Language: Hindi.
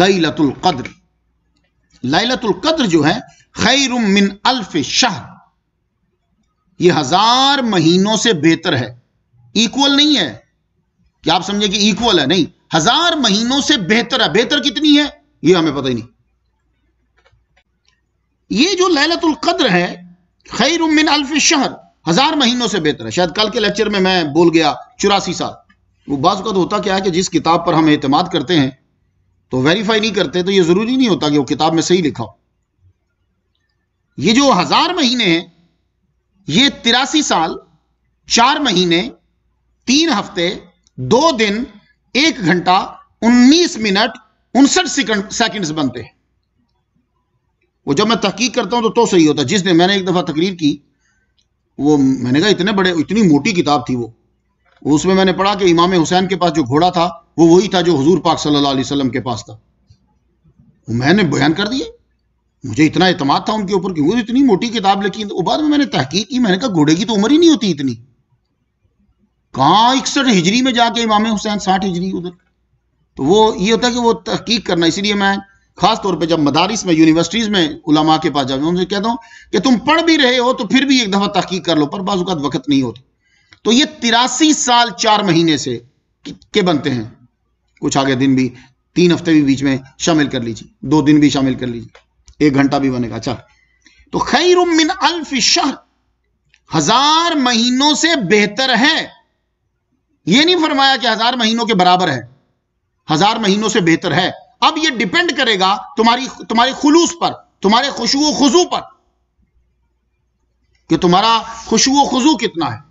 लैलतुल कद्र लैलतुल कद्र जो है खैर मिन अल्फ शहर ये हजार महीनों से बेहतर है इक्वल नहीं है क्या आप समझे कि इक्वल है नहीं हजार महीनों से बेहतर है बेहतर कितनी है ये हमें पता ही नहीं ये जो लैलतुल कद्र है खैर मिन अल्फ शहर हजार महीनों से बेहतर है शायद कल के लेक्चर में मैं बोल गया चौरासी साल वो बाज होता क्या है कि जिस किताब पर हम एतमाद करते हैं तो वेरीफाई नहीं करते तो ये ज़रूरी नहीं होता कि वो किताब में सही लिखा हो ये जो हज़ार महीने हैं ये तिरासी साल चार महीने तीन हफ्ते दो दिन एक घंटा उन्नीस मिनट उनसठ सेकंड सेकंड्स बनते हैं वो जब मैं तहकीक करता हूं तो तो सही होता जिसने जिस दिन मैंने एक दफ़ा तकरीर की वो मैंने कहा इतने बड़े इतनी मोटी किताब थी वो उसमें मैंने पढ़ा कि इमाम हुसैन के पास जो घोड़ा था वो वही था जो हजूर पाक सल्लल्लाहु अलैहि वसल्लम के पास था मैंने बयान कर दिए मुझे इतना अतमाद था उनके ऊपर कि वो इतनी मोटी किताब लिखी वो बाद में मैंने तहकीक की मैंने कहा घोड़े की तो उम्र ही नहीं होती इतनी कहाँ इकसठ हिजरी में जाके इमाम हुसैन साठ हिजरी उधर तो वो ये होता है कि वो तहकीक करना इसलिए मैं खास तौर पे जब मदारिस में यूनिवर्सिटीज़ में उलमा के पास जाऊँ उनसे कहता हूँ कि तुम पढ़ भी रहे हो तो फिर भी एक दफ़ा तहकीक कर लो पर बाज़ात वक्त नहीं होता तो ये तिरासी साल चार महीने से के बनते हैं कुछ आगे दिन भी तीन हफ्ते भी बीच में शामिल कर लीजिए दो दिन भी शामिल कर लीजिए एक घंटा भी बनेगा चल तो खैर उमिन अल्फ शहर हजार महीनों से बेहतर है यह नहीं फरमाया कि हजार महीनों के बराबर है हजार महीनों से बेहतर है अब यह डिपेंड करेगा तुम्हारी तुम्हारे खुलूस पर तुम्हारे खुशबू खुजू पर कि तुम्हारा खुशबू खुजू कितना है